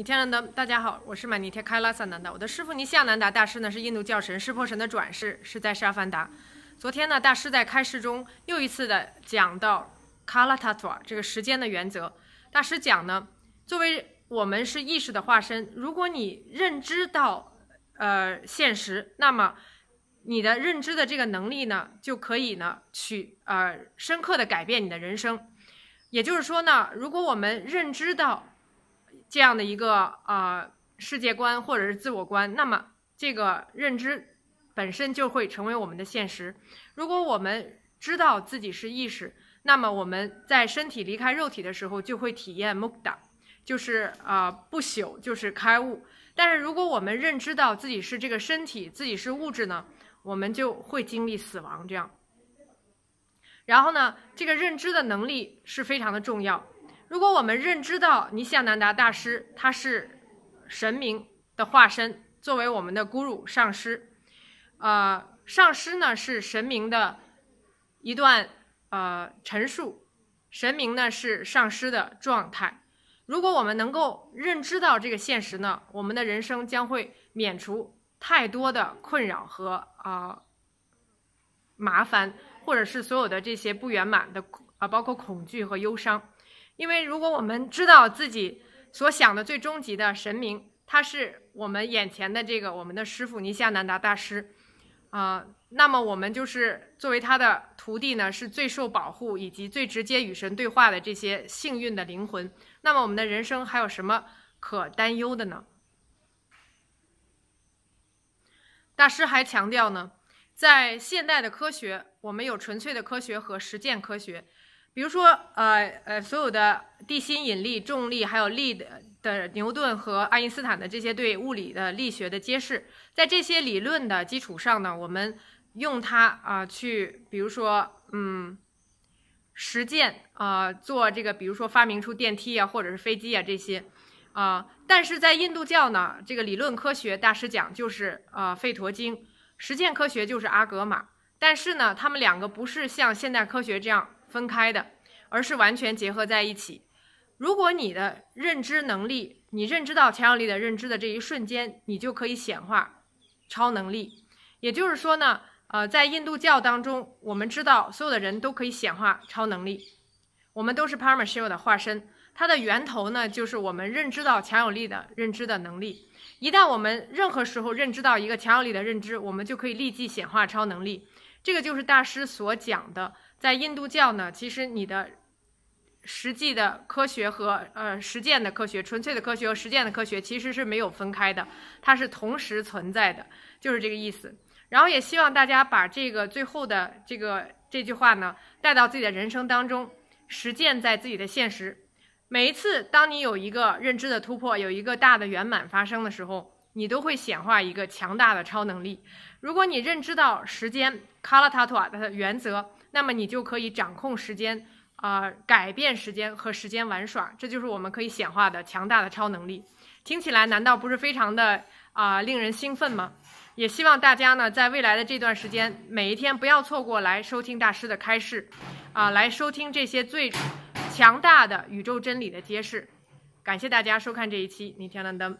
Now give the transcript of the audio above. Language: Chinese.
米天然的，大家好，我是马尼切卡拉萨南达。我的师傅尼夏南达大师呢，是印度教神湿婆神的转世，是在沙凡达。昨天呢，大师在开示中又一次的讲到卡拉塔索尔这个时间的原则。大师讲呢，作为我们是意识的化身，如果你认知到呃现实，那么你的认知的这个能力呢，就可以呢去呃深刻的改变你的人生。也就是说呢，如果我们认知到。这样的一个啊世界观或者是自我观，那么这个认知本身就会成为我们的现实。如果我们知道自己是意识，那么我们在身体离开肉体的时候就会体验 mukta，就是啊不朽，就是开悟。但是如果我们认知到自己是这个身体，自己是物质呢，我们就会经历死亡。这样，然后呢，这个认知的能力是非常的重要。如果我们认知到尼亚南达大师他是神明的化身，作为我们的 guru 上师，呃，上师呢是神明的一段呃陈述，神明呢是上师的状态。如果我们能够认知到这个现实呢，我们的人生将会免除太多的困扰和啊麻烦，或者是所有的这些不圆满的啊，包括恐惧和忧伤。因为如果我们知道自己所想的最终极的神明，他是我们眼前的这个我们的师傅尼加南达大师，啊，那么我们就是作为他的徒弟呢，是最受保护以及最直接与神对话的这些幸运的灵魂。那么我们的人生还有什么可担忧的呢？大师还强调呢，在现代的科学，我们有纯粹的科学和实践科学。比如说，呃呃，所有的地心引力、重力，还有力的的牛顿和爱因斯坦的这些对物理的力学的揭示，在这些理论的基础上呢，我们用它啊去，比如说，嗯，实践啊做这个，比如说发明出电梯啊，或者是飞机啊这些，啊，但是在印度教呢，这个理论科学大师讲就是啊吠陀经，实践科学就是阿格玛，但是呢，他们两个不是像现代科学这样。分开的，而是完全结合在一起。如果你的认知能力，你认知到强有力的认知的这一瞬间，你就可以显化超能力。也就是说呢，呃，在印度教当中，我们知道所有的人都可以显化超能力，我们都是 p a r 修 m s h a 的化身。它的源头呢，就是我们认知到强有力的认知的能力。一旦我们任何时候认知到一个强有力的认知，我们就可以立即显化超能力。这个就是大师所讲的，在印度教呢，其实你的实际的科学和呃实践的科学、纯粹的科学和实践的科学其实是没有分开的，它是同时存在的，就是这个意思。然后也希望大家把这个最后的这个这句话呢带到自己的人生当中，实践在自己的现实。每一次当你有一个认知的突破，有一个大的圆满发生的时候。你都会显化一个强大的超能力。如果你认知到时间卡拉塔图啊它的原则，那么你就可以掌控时间，啊，改变时间和时间玩耍。这就是我们可以显化的强大的超能力。听起来难道不是非常的啊令人兴奋吗？也希望大家呢在未来的这段时间，每一天不要错过来收听大师的开示，啊，来收听这些最强大的宇宙真理的揭示。感谢大家收看这一期《逆天的灯》。